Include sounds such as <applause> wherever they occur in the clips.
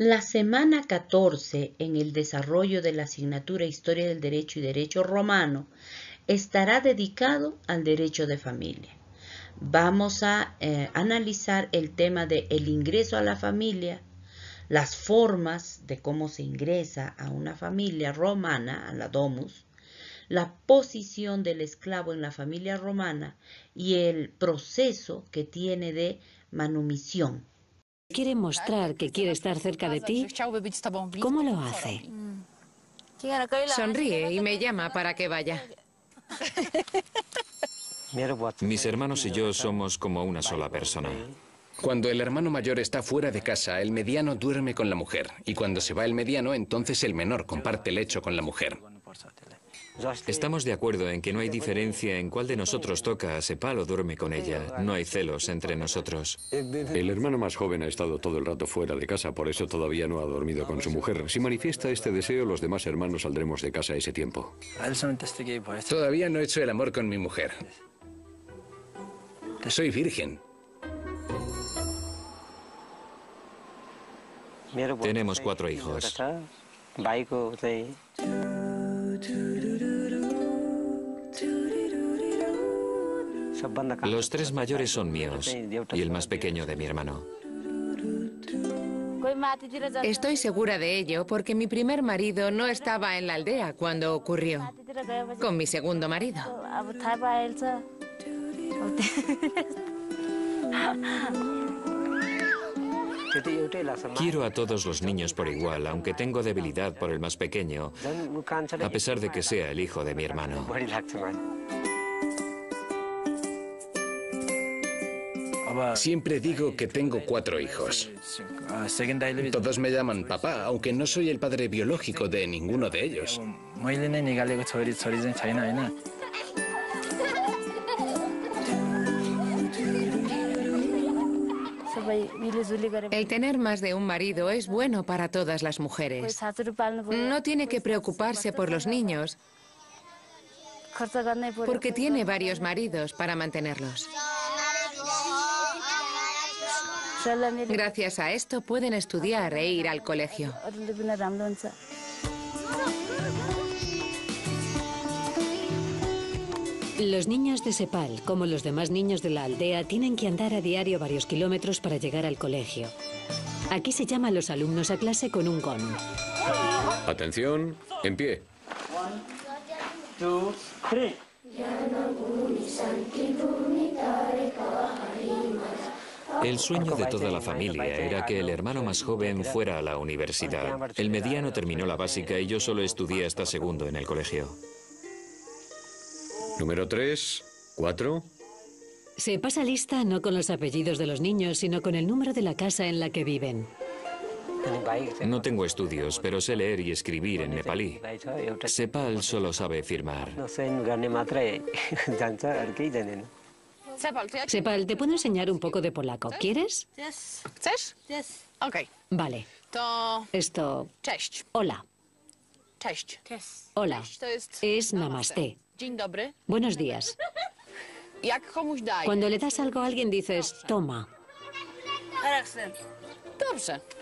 La semana 14 en el desarrollo de la asignatura Historia del Derecho y Derecho Romano estará dedicado al derecho de familia. Vamos a eh, analizar el tema de el ingreso a la familia, las formas de cómo se ingresa a una familia romana, a la domus, la posición del esclavo en la familia romana y el proceso que tiene de manumisión, quiere mostrar que quiere estar cerca de ti, ¿cómo lo hace? Sonríe y me llama para que vaya. Mis hermanos y yo somos como una sola persona. Cuando el hermano mayor está fuera de casa, el mediano duerme con la mujer. Y cuando se va el mediano, entonces el menor comparte el lecho con la mujer. Estamos de acuerdo en que no hay diferencia en cuál de nosotros toca a Sepal o duerme con ella. No hay celos entre nosotros. El hermano más joven ha estado todo el rato fuera de casa, por eso todavía no ha dormido con su mujer. Si manifiesta este deseo, los demás hermanos saldremos de casa ese tiempo. Todavía no he hecho el amor con mi mujer. Soy virgen. Tenemos cuatro hijos. Los tres mayores son míos y el más pequeño de mi hermano. Estoy segura de ello porque mi primer marido no estaba en la aldea cuando ocurrió con mi segundo marido. Quiero a todos los niños por igual, aunque tengo debilidad por el más pequeño, a pesar de que sea el hijo de mi hermano. Siempre digo que tengo cuatro hijos. Ah, Todos me llaman papá, aunque no soy el padre biológico de ninguno de ellos. El tener más de un marido es bueno para todas las mujeres. No tiene que preocuparse por los niños, porque tiene varios maridos para mantenerlos. Gracias a esto pueden estudiar e ir al colegio. Los niños de Sepal, como los demás niños de la aldea, tienen que andar a diario varios kilómetros para llegar al colegio. Aquí se llama a los alumnos a clase con un gong. Atención, en pie. One, el sueño de toda la familia era que el hermano más joven fuera a la universidad. El mediano terminó la básica y yo solo estudié hasta segundo en el colegio. Número 3, 4. Se pasa lista no con los apellidos de los niños, sino con el número de la casa en la que viven. No tengo estudios, pero sé leer y escribir en nepalí. Sepal solo sabe firmar. <laughs> Sepal, te puedo enseñar un poco de polaco. ¿Quieres? Ok. Vale. Esto... Hola. Hola. Es namaste. Buenos días. <laughs> Cuando le das algo a alguien dices, toma.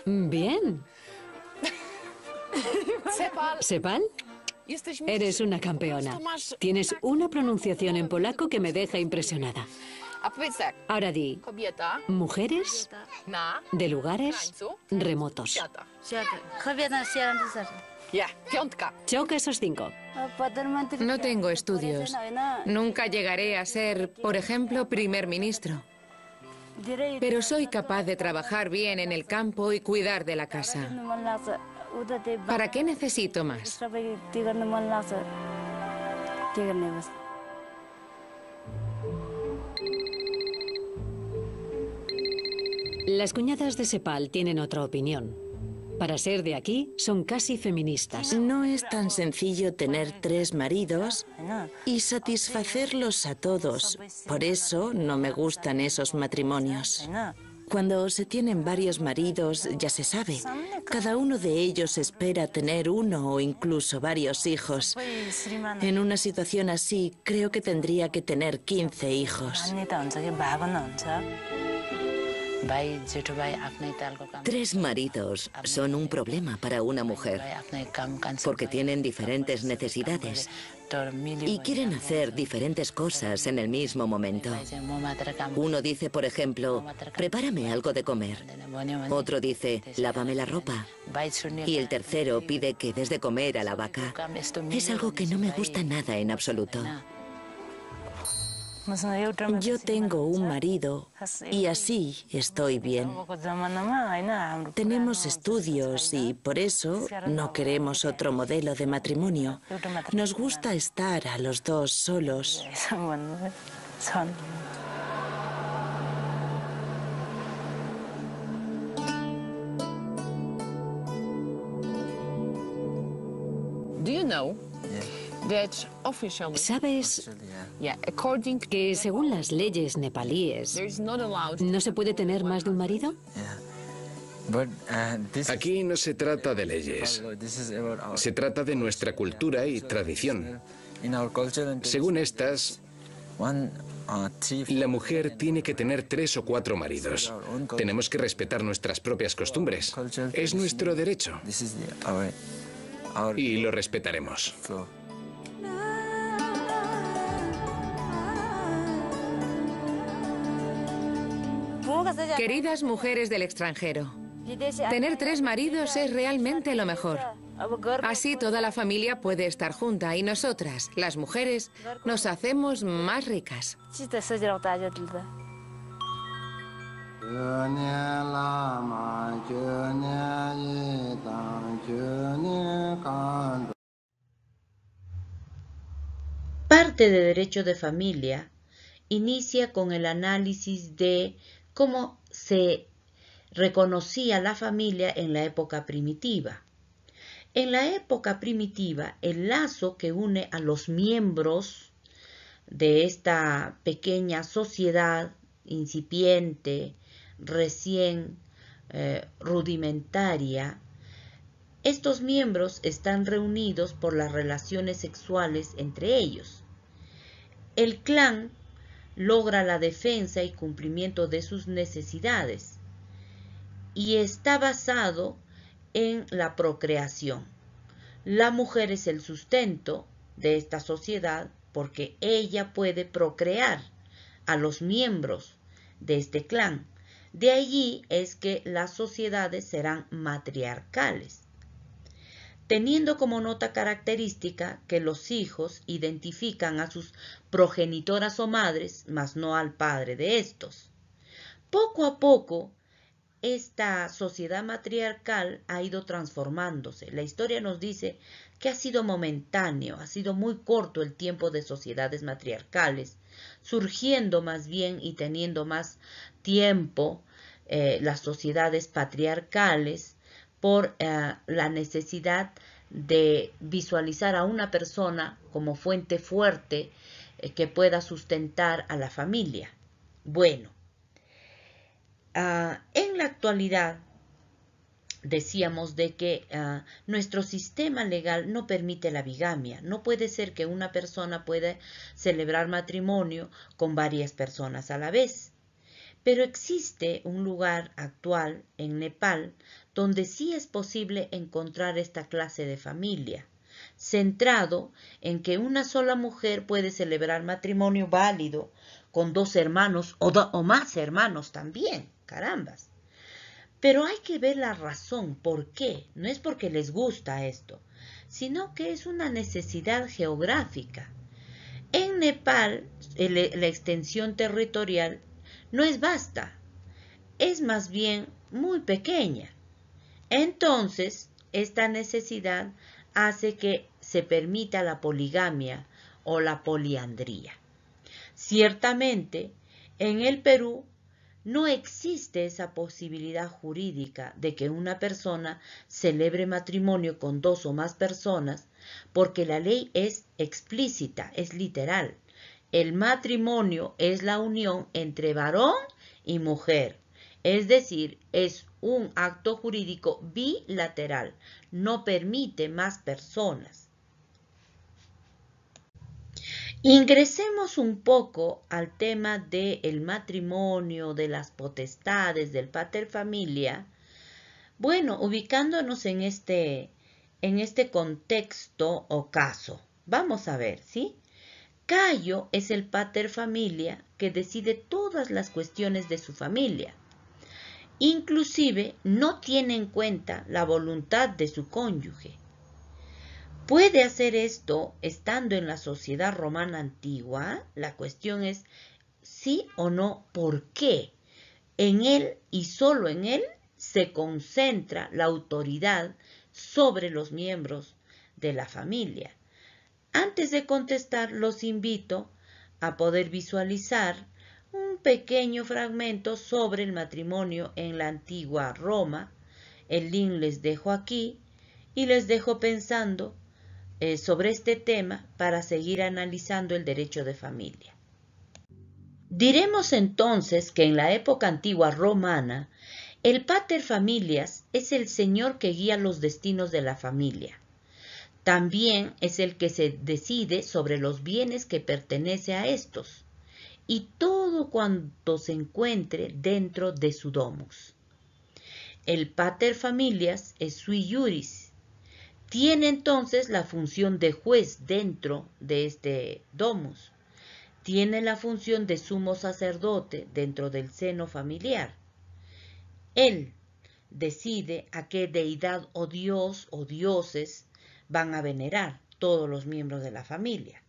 Mm, bien. <laughs> Sepal. Este Eres una campeona. Tienes una pronunciación en polaco que me deja impresionada. Ahora di, mujeres de lugares remotos. Choca esos cinco. No tengo estudios. Nunca llegaré a ser, por ejemplo, primer ministro. Pero soy capaz de trabajar bien en el campo y cuidar de la casa. ¿Para qué necesito más? Las cuñadas de Sepal tienen otra opinión. Para ser de aquí, son casi feministas. No es tan sencillo tener tres maridos y satisfacerlos a todos. Por eso no me gustan esos matrimonios. Cuando se tienen varios maridos, ya se sabe, cada uno de ellos espera tener uno o incluso varios hijos. En una situación así, creo que tendría que tener 15 hijos. Tres maridos son un problema para una mujer porque tienen diferentes necesidades y quieren hacer diferentes cosas en el mismo momento. Uno dice, por ejemplo, prepárame algo de comer. Otro dice, lávame la ropa. Y el tercero pide que des de comer a la vaca. Es algo que no me gusta nada en absoluto. Yo tengo un marido y así estoy bien. Tenemos estudios y por eso no queremos otro modelo de matrimonio. Nos gusta estar a los dos solos. Do you know Sabes que según las leyes nepalíes no se puede tener más de un marido. Uh, Aquí no se trata de leyes, se trata de nuestra cultura y tradición. Según estas, uh, la mujer tiene que tener tres o cuatro maridos. Tenemos que respetar nuestras propias costumbres. Es nuestro derecho. Y lo respetaremos. Queridas mujeres del extranjero, tener tres maridos es realmente lo mejor. Así toda la familia puede estar junta y nosotras, las mujeres, nos hacemos más ricas. Parte de Derecho de Familia inicia con el análisis de cómo se reconocía la familia en la época primitiva. En la época primitiva, el lazo que une a los miembros de esta pequeña sociedad incipiente, recién eh, rudimentaria, estos miembros están reunidos por las relaciones sexuales entre ellos. El clan logra la defensa y cumplimiento de sus necesidades y está basado en la procreación. La mujer es el sustento de esta sociedad porque ella puede procrear a los miembros de este clan. De allí es que las sociedades serán matriarcales teniendo como nota característica que los hijos identifican a sus progenitoras o madres, mas no al padre de estos. Poco a poco, esta sociedad matriarcal ha ido transformándose. La historia nos dice que ha sido momentáneo, ha sido muy corto el tiempo de sociedades matriarcales, surgiendo más bien y teniendo más tiempo eh, las sociedades patriarcales por eh, la necesidad de visualizar a una persona como fuente fuerte eh, que pueda sustentar a la familia. Bueno, ah, en la actualidad decíamos de que ah, nuestro sistema legal no permite la bigamia. No puede ser que una persona pueda celebrar matrimonio con varias personas a la vez. Pero existe un lugar actual en Nepal donde sí es posible encontrar esta clase de familia, centrado en que una sola mujer puede celebrar matrimonio válido con dos hermanos o, o más hermanos también, carambas. Pero hay que ver la razón, por qué. No es porque les gusta esto, sino que es una necesidad geográfica. En Nepal, la extensión territorial no es basta, es más bien muy pequeña. Entonces, esta necesidad hace que se permita la poligamia o la poliandría. Ciertamente, en el Perú no existe esa posibilidad jurídica de que una persona celebre matrimonio con dos o más personas porque la ley es explícita, es literal. El matrimonio es la unión entre varón y mujer, es decir, es un acto jurídico bilateral, no permite más personas. Ingresemos un poco al tema del matrimonio, de las potestades, del pater familia. Bueno, ubicándonos en este, en este contexto o caso. Vamos a ver, ¿sí? Cayo es el pater familia que decide todas las cuestiones de su familia. Inclusive no tiene en cuenta la voluntad de su cónyuge. Puede hacer esto estando en la sociedad romana antigua. La cuestión es sí o no, ¿por qué? En él y solo en él se concentra la autoridad sobre los miembros de la familia. Antes de contestar, los invito a poder visualizar un pequeño fragmento sobre el matrimonio en la antigua Roma. El link les dejo aquí y les dejo pensando eh, sobre este tema para seguir analizando el derecho de familia. Diremos entonces que en la época antigua romana, el pater familias es el señor que guía los destinos de la familia. También es el que se decide sobre los bienes que pertenece a estos y todo cuanto se encuentre dentro de su domus. El pater familias es sui juris. Tiene entonces la función de juez dentro de este domus. Tiene la función de sumo sacerdote dentro del seno familiar. Él decide a qué deidad o dios o dioses van a venerar todos los miembros de la familia.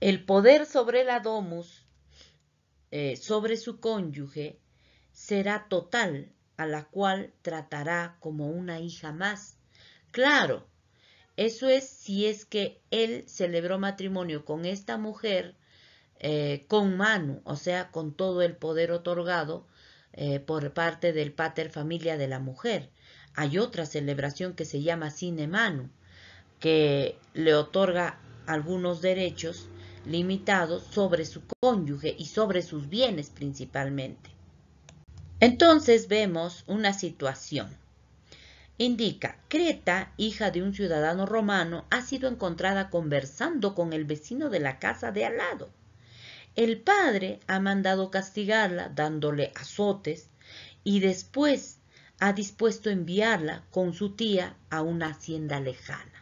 El poder sobre la domus, eh, sobre su cónyuge, será total, a la cual tratará como una hija más. Claro, eso es si es que él celebró matrimonio con esta mujer eh, con Manu, o sea, con todo el poder otorgado eh, por parte del pater familia de la mujer. Hay otra celebración que se llama Manu, que le otorga algunos derechos limitados sobre su cónyuge y sobre sus bienes principalmente. Entonces vemos una situación. Indica, Creta, hija de un ciudadano romano, ha sido encontrada conversando con el vecino de la casa de al lado. El padre ha mandado castigarla dándole azotes y después ha dispuesto enviarla con su tía a una hacienda lejana.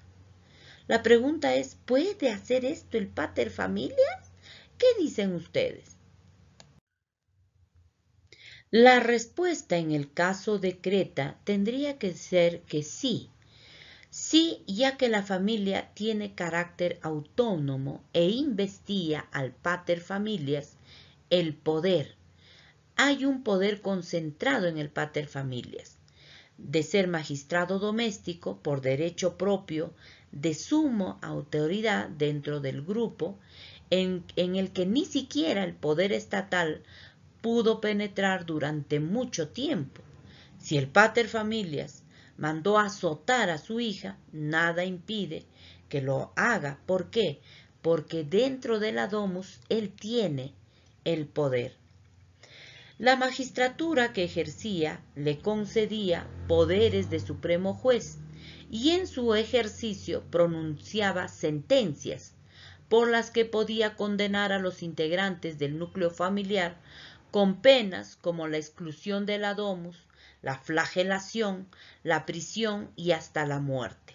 La pregunta es, ¿puede hacer esto el pater familias? ¿Qué dicen ustedes? La respuesta en el caso de Creta tendría que ser que sí. Sí, ya que la familia tiene carácter autónomo e investía al pater familias el poder hay un poder concentrado en el pater familias, de ser magistrado doméstico por derecho propio de sumo autoridad dentro del grupo, en, en el que ni siquiera el poder estatal pudo penetrar durante mucho tiempo. Si el pater familias mandó azotar a su hija, nada impide que lo haga. ¿Por qué? Porque dentro de la domus él tiene el poder. La magistratura que ejercía le concedía poderes de supremo juez y en su ejercicio pronunciaba sentencias por las que podía condenar a los integrantes del núcleo familiar con penas como la exclusión de la domus, la flagelación, la prisión y hasta la muerte.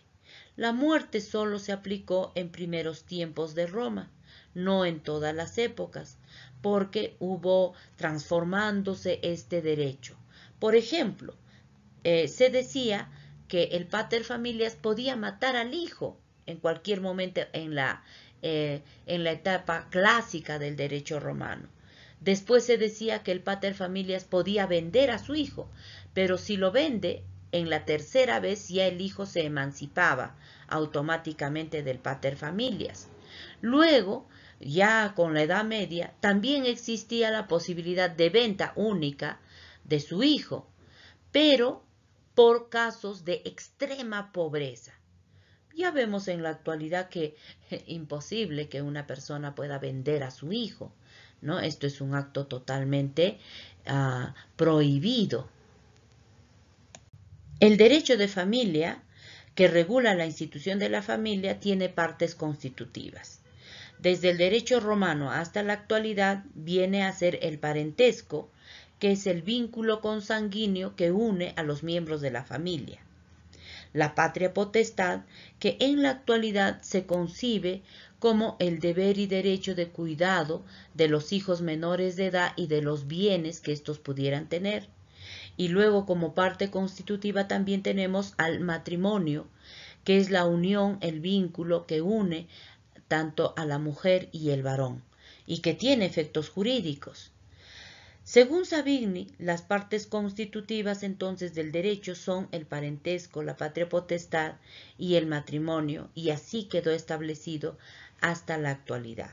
La muerte solo se aplicó en primeros tiempos de Roma, no en todas las épocas, porque hubo transformándose este derecho. Por ejemplo, eh, se decía que el pater familias podía matar al hijo en cualquier momento en la, eh, en la etapa clásica del derecho romano. Después se decía que el pater familias podía vender a su hijo, pero si lo vende, en la tercera vez ya el hijo se emancipaba automáticamente del pater familias. Luego ya con la Edad Media, también existía la posibilidad de venta única de su hijo, pero por casos de extrema pobreza. Ya vemos en la actualidad que <laughs> es imposible que una persona pueda vender a su hijo, ¿no? Esto es un acto totalmente ah, prohibido. El derecho de familia que regula la institución de la familia tiene partes constitutivas desde el derecho romano hasta la actualidad, viene a ser el parentesco, que es el vínculo consanguíneo que une a los miembros de la familia. La patria potestad, que en la actualidad se concibe como el deber y derecho de cuidado de los hijos menores de edad y de los bienes que éstos pudieran tener. Y luego como parte constitutiva también tenemos al matrimonio, que es la unión, el vínculo que une tanto a la mujer y el varón, y que tiene efectos jurídicos. Según Savigny, las partes constitutivas entonces del derecho son el parentesco, la patria potestad y el matrimonio, y así quedó establecido hasta la actualidad.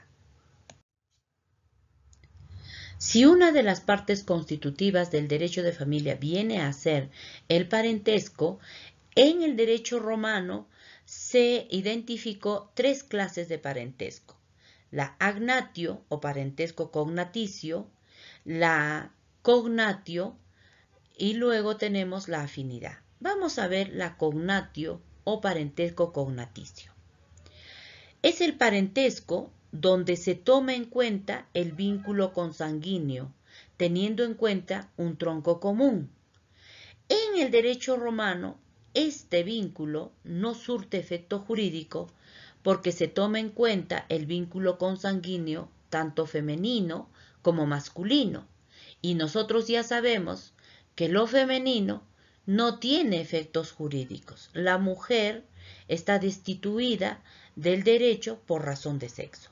Si una de las partes constitutivas del derecho de familia viene a ser el parentesco, en el derecho romano se identificó tres clases de parentesco. La agnatio o parentesco cognaticio, la cognatio y luego tenemos la afinidad. Vamos a ver la cognatio o parentesco cognaticio. Es el parentesco donde se toma en cuenta el vínculo consanguíneo, teniendo en cuenta un tronco común. En el derecho romano este vínculo no surte efecto jurídico porque se toma en cuenta el vínculo consanguíneo tanto femenino como masculino y nosotros ya sabemos que lo femenino no tiene efectos jurídicos. La mujer está destituida del derecho por razón de sexo.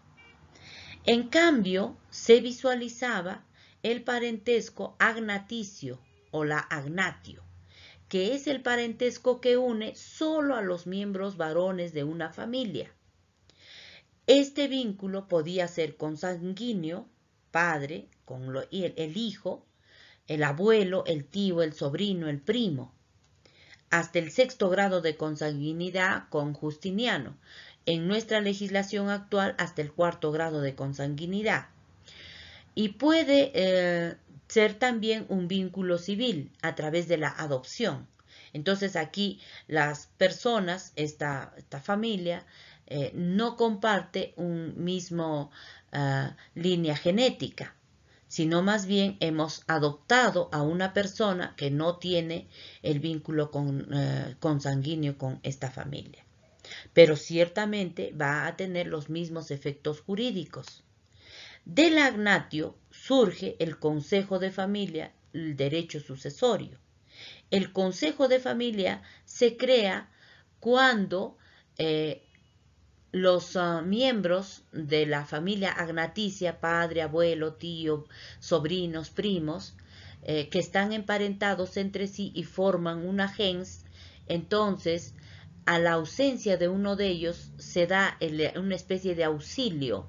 En cambio, se visualizaba el parentesco agnaticio o la agnatio que es el parentesco que une solo a los miembros varones de una familia. Este vínculo podía ser consanguíneo, padre, con el, el hijo, el abuelo, el tío, el sobrino, el primo, hasta el sexto grado de consanguinidad con Justiniano, en nuestra legislación actual hasta el cuarto grado de consanguinidad. Y puede eh, ser también un vínculo civil a través de la adopción. Entonces aquí las personas, esta, familia, eh, no comparte un mismo ah, línea genética, sino más bien hemos adoptado a una persona que no tiene el vínculo con, eh, consanguíneo con esta familia. Pero ciertamente va a tener los mismos efectos jurídicos. Del agnatio surge el consejo de familia, el derecho sucesorio. El consejo de familia se crea cuando eh, los ah, miembros de la familia agnaticia, padre, abuelo, tío, sobrinos, primos, eh, que están emparentados entre sí y forman una gens, entonces a la ausencia de uno de ellos se da una especie de auxilio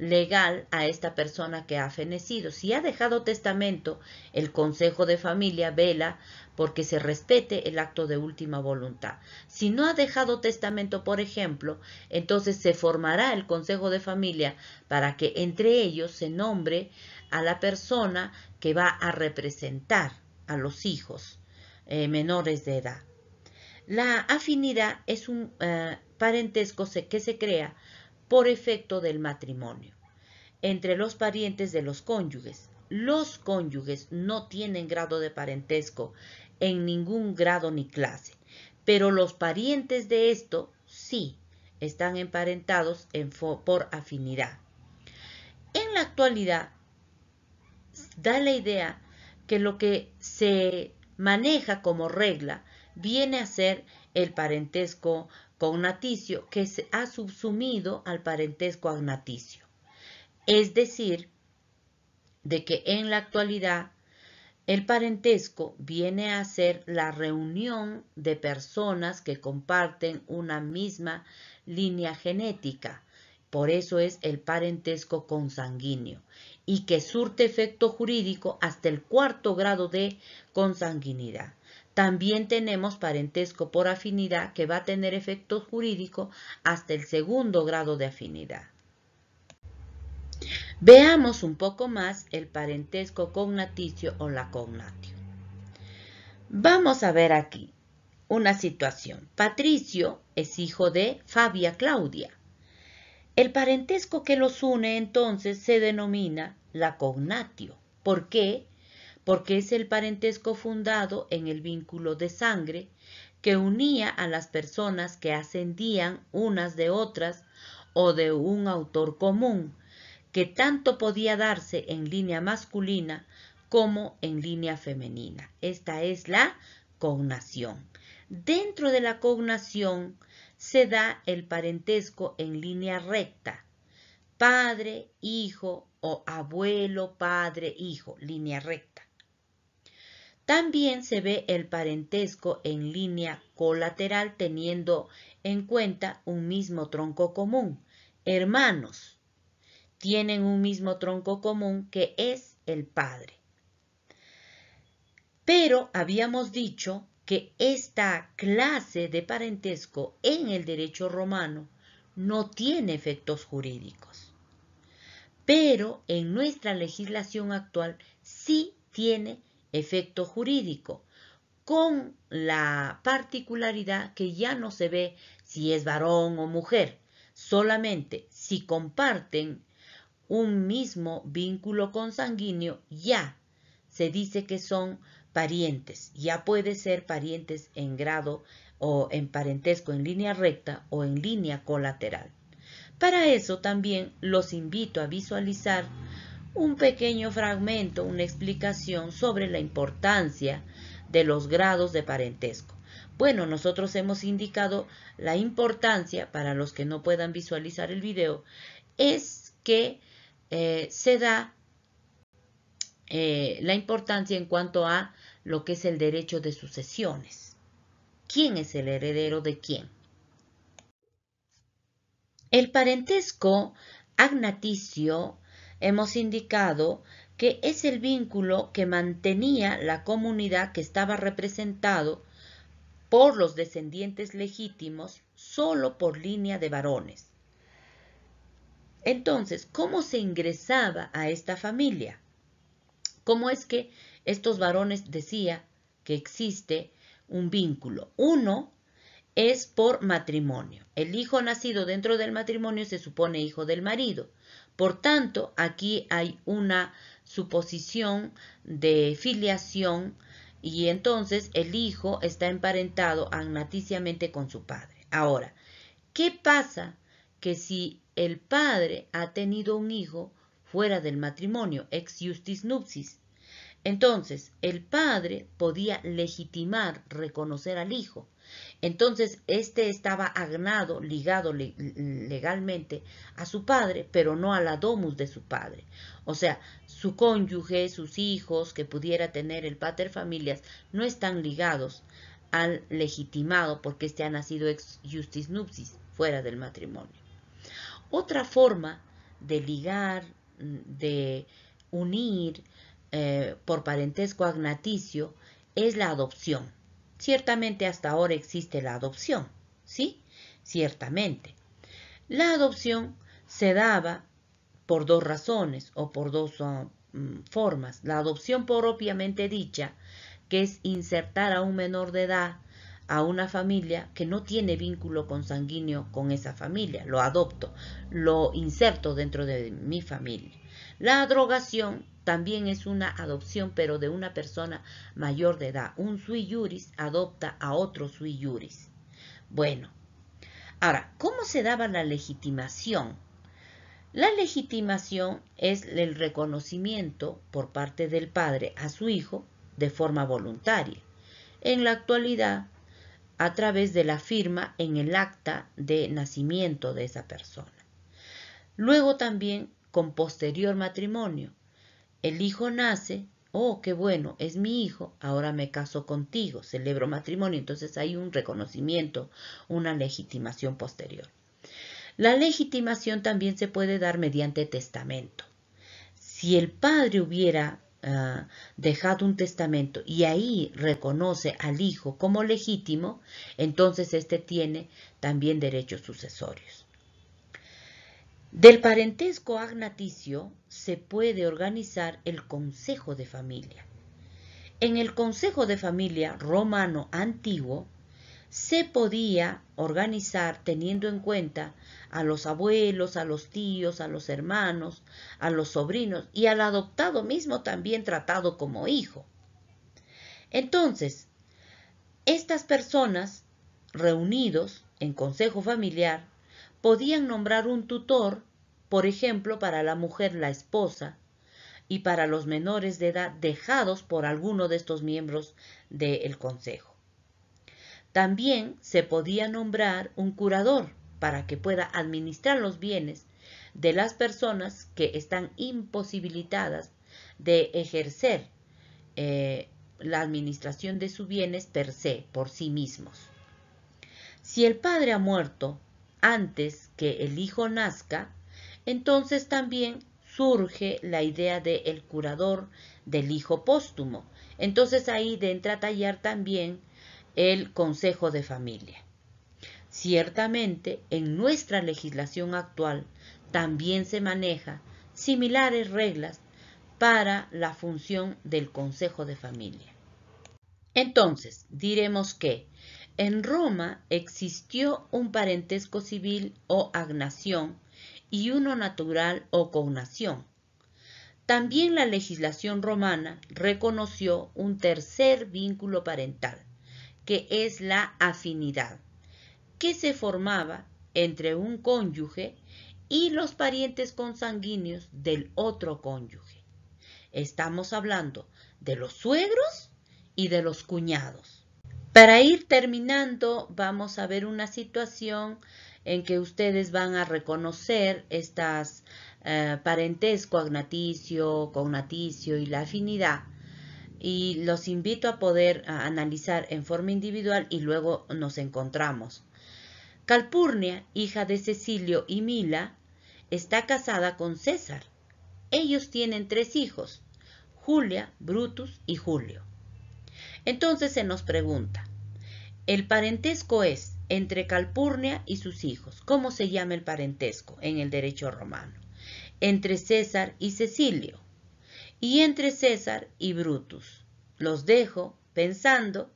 legal a esta persona que ha fenecido. Si ha dejado testamento, el consejo de familia vela porque se respete el acto de última voluntad. Si no ha dejado testamento, por ejemplo, entonces se formará el consejo de familia para que entre ellos se nombre a la persona que va a representar a los hijos eh, menores de edad. La afinidad es un eh, parentesco que se crea por efecto del matrimonio entre los parientes de los cónyuges. Los cónyuges no tienen grado de parentesco en ningún grado ni clase, pero los parientes de esto sí están emparentados por afinidad. En la actualidad, da la idea que lo que se maneja como regla viene a ser el parentesco cognaticio que se ha subsumido al parentesco agnaticio. Es decir, de que en la actualidad el parentesco viene a ser la reunión de personas que comparten una misma línea genética, por eso es el parentesco consanguíneo, y que surte efecto jurídico hasta el cuarto grado de consanguinidad. También tenemos parentesco por afinidad que va a tener efecto jurídico hasta el segundo grado de afinidad. Veamos un poco más el parentesco cognaticio o la cognatio. Vamos a ver aquí una situación. Patricio es hijo de Fabia Claudia. El parentesco que los une entonces se denomina la cognatio. ¿Por qué? porque es el parentesco fundado en el vínculo de sangre que unía a las personas que ascendían unas de otras o de un autor común, que tanto podía darse en línea masculina como en línea femenina. Esta es la cognación. Dentro de la cognación se da el parentesco en línea recta. Padre, hijo o abuelo, padre, hijo, línea recta también se ve el parentesco en línea colateral teniendo en cuenta un mismo tronco común. Hermanos tienen un mismo tronco común que es el padre. Pero habíamos dicho que esta clase de parentesco en el derecho romano no tiene efectos jurídicos. Pero en nuestra legislación actual sí tiene efecto jurídico, con la particularidad que ya no se ve si es varón o mujer, solamente si comparten un mismo vínculo consanguíneo, ya se dice que son parientes, ya puede ser parientes en grado o en parentesco en línea recta o en línea colateral. Para eso también los invito a visualizar un pequeño fragmento, una explicación sobre la importancia de los grados de parentesco. Bueno, nosotros hemos indicado la importancia, para los que no puedan visualizar el video, es que eh, se da eh, la importancia en cuanto a lo que es el derecho de sucesiones. ¿Quién es el heredero de quién? El parentesco agnaticio hemos indicado que es el vínculo que mantenía la comunidad que estaba representado por los descendientes legítimos solo por línea de varones. Entonces, ¿cómo se ingresaba a esta familia? ¿Cómo es que estos varones decía que existe un vínculo? Uno es por matrimonio. El hijo nacido dentro del matrimonio se supone hijo del marido. Por tanto, aquí hay una suposición de filiación y entonces el hijo está emparentado agnaticiamente con su padre. Ahora, ¿qué pasa que si el padre ha tenido un hijo fuera del matrimonio, ex justis nupsis? Entonces, el padre podía legitimar, reconocer al hijo. Entonces, este estaba agnado, ligado legalmente a su padre, pero no a la domus de su padre. O sea, su cónyuge, sus hijos que pudiera tener el pater familias, no están ligados al legitimado porque este ha nacido ex justis nupsis, fuera del matrimonio. Otra forma de ligar, de unir, eh, por parentesco agnaticio es la adopción. Ciertamente hasta ahora existe la adopción, ¿sí? Ciertamente. La adopción se daba por dos razones o por dos ah, mm, formas. La adopción propiamente dicha, que es insertar a un menor de edad a una familia que no tiene vínculo consanguíneo con esa familia. Lo adopto, lo inserto dentro de mi familia. La drogación también es una adopción, pero de una persona mayor de edad. Un sui juris adopta a otro sui juris. Bueno, ahora, ¿cómo se daba la legitimación? La legitimación es el reconocimiento por parte del padre a su hijo de forma voluntaria. En la actualidad, a través de la firma en el acta de nacimiento de esa persona. Luego también con posterior matrimonio, el hijo nace, oh, qué bueno, es mi hijo, ahora me caso contigo, celebro matrimonio. Entonces hay un reconocimiento, una legitimación posterior. La legitimación también se puede dar mediante testamento. Si el padre hubiera ah, dejado un testamento y ahí reconoce al hijo como legítimo, entonces éste tiene también derechos sucesorios. Del parentesco agnaticio se puede organizar el Consejo de Familia. En el Consejo de Familia romano antiguo se podía organizar teniendo en cuenta a los abuelos, a los tíos, a los hermanos, a los sobrinos y al adoptado mismo también tratado como hijo. Entonces, estas personas reunidos en consejo familiar podían nombrar un tutor, por ejemplo, para la mujer la esposa, y para los menores de edad dejados por alguno de estos miembros del Consejo. También se podía nombrar un curador para que pueda administrar los bienes de las personas que están imposibilitadas de ejercer eh, la administración de sus bienes per se, por sí mismos. Si el padre ha muerto antes que el hijo nazca, entonces también surge la idea del curador del hijo póstumo. Entonces ahí entra a tallar también el consejo de familia. Ciertamente, en nuestra legislación actual también se maneja similares reglas para la función del consejo de familia. Entonces, diremos que en Roma existió un parentesco civil o agnación y uno natural o cognación. También la legislación romana reconoció un tercer vínculo parental, que es la afinidad, que se formaba entre un cónyuge y los parientes consanguíneos del otro cónyuge. Estamos hablando de los suegros y de los cuñados. Para ir terminando, vamos a ver una situación en que ustedes van a reconocer estas eh, parentesco agnaticio, cognaticio y la afinidad. Y los invito a poder analizar en forma individual y luego nos encontramos. Calpurnia, hija de Cecilio y Mila, está casada con César. Ellos tienen tres hijos, Julia, Brutus y Julio. Entonces se nos pregunta, el parentesco es entre Calpurnia y sus hijos. ¿Cómo se llama el parentesco en el derecho romano? Entre César y Cecilio. Y entre César y Brutus. Los dejo pensando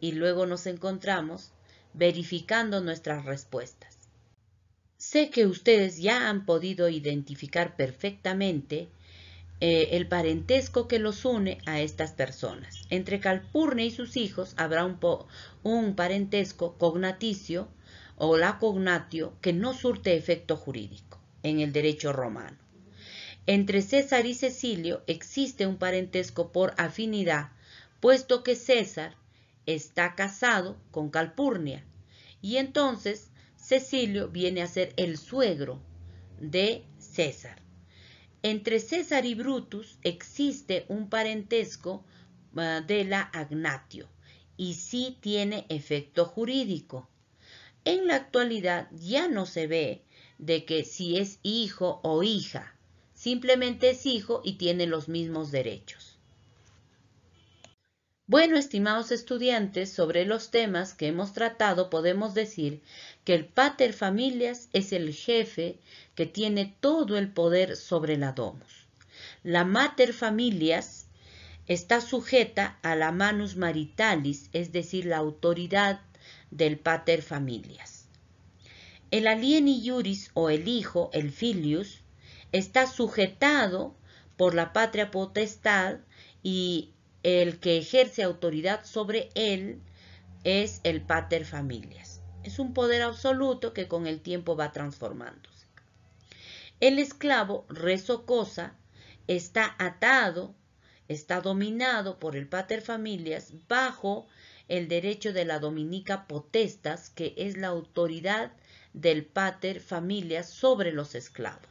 y luego nos encontramos verificando nuestras respuestas. Sé que ustedes ya han podido identificar perfectamente eh, el parentesco que los une a estas personas. Entre Calpurnia y sus hijos habrá un, un parentesco cognaticio o la cognatio que no surte efecto jurídico en el derecho romano. Entre César y Cecilio existe un parentesco por afinidad, puesto que César está casado con Calpurnia y entonces Cecilio viene a ser el suegro de César. Entre César y Brutus existe un parentesco ah, de la agnatio y sí tiene efecto jurídico. En la actualidad ya no se ve de que si es hijo o hija, simplemente es hijo y tiene los mismos derechos. Bueno, estimados estudiantes, sobre los temas que hemos tratado podemos decir que el pater familias es el jefe que tiene todo el poder sobre la domus. La mater familias está sujeta a la manus maritalis, es decir, la autoridad del pater familias. El alieni iuris o el hijo, el filius, está sujetado por la patria potestad y el que ejerce autoridad sobre él es el pater familias. Es un poder absoluto que con el tiempo va transformándose. El esclavo cosa está atado, está dominado por el pater familias bajo el derecho de la dominica potestas, que es la autoridad del pater familias sobre los esclavos.